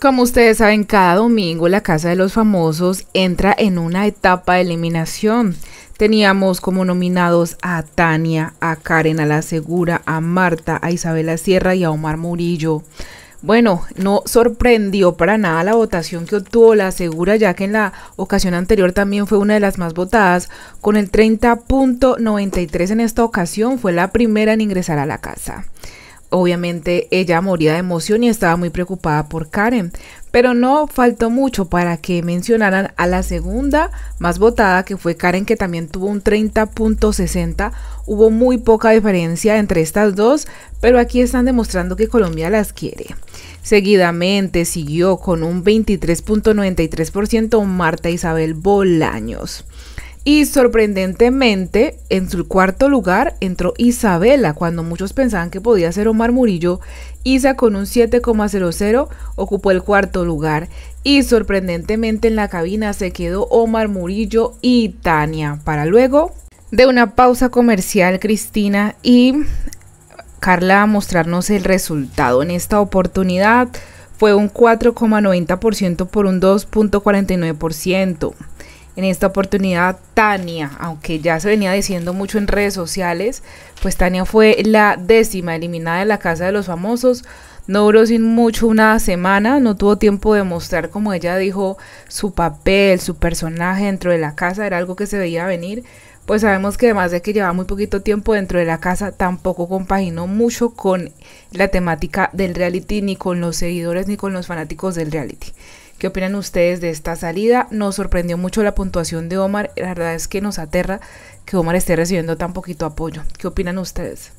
Como ustedes saben, cada domingo la Casa de los Famosos entra en una etapa de eliminación. Teníamos como nominados a Tania, a Karen, a La Segura, a Marta, a Isabela Sierra y a Omar Murillo. Bueno, no sorprendió para nada la votación que obtuvo la Segura, ya que en la ocasión anterior también fue una de las más votadas, con el 30.93 en esta ocasión fue la primera en ingresar a la casa. Obviamente ella moría de emoción y estaba muy preocupada por Karen, pero no faltó mucho para que mencionaran a la segunda más votada, que fue Karen, que también tuvo un 30.60. Hubo muy poca diferencia entre estas dos, pero aquí están demostrando que Colombia las quiere. Seguidamente siguió con un 23.93% Marta Isabel Bolaños. Y sorprendentemente, en su cuarto lugar entró Isabela, cuando muchos pensaban que podía ser Omar Murillo. Isa con un 7,00 ocupó el cuarto lugar. Y sorprendentemente en la cabina se quedó Omar Murillo y Tania. Para luego de una pausa comercial, Cristina y Carla mostrarnos el resultado. En esta oportunidad fue un 4,90% por un 2,49% en esta oportunidad Tania, aunque ya se venía diciendo mucho en redes sociales, pues Tania fue la décima eliminada de la Casa de los Famosos. No duró sin mucho una semana, no tuvo tiempo de mostrar, como ella dijo, su papel, su personaje dentro de la casa, era algo que se veía venir. Pues sabemos que además de que llevaba muy poquito tiempo dentro de la casa, tampoco compaginó mucho con la temática del reality, ni con los seguidores, ni con los fanáticos del reality. ¿Qué opinan ustedes de esta salida? Nos sorprendió mucho la puntuación de Omar. La verdad es que nos aterra que Omar esté recibiendo tan poquito apoyo. ¿Qué opinan ustedes?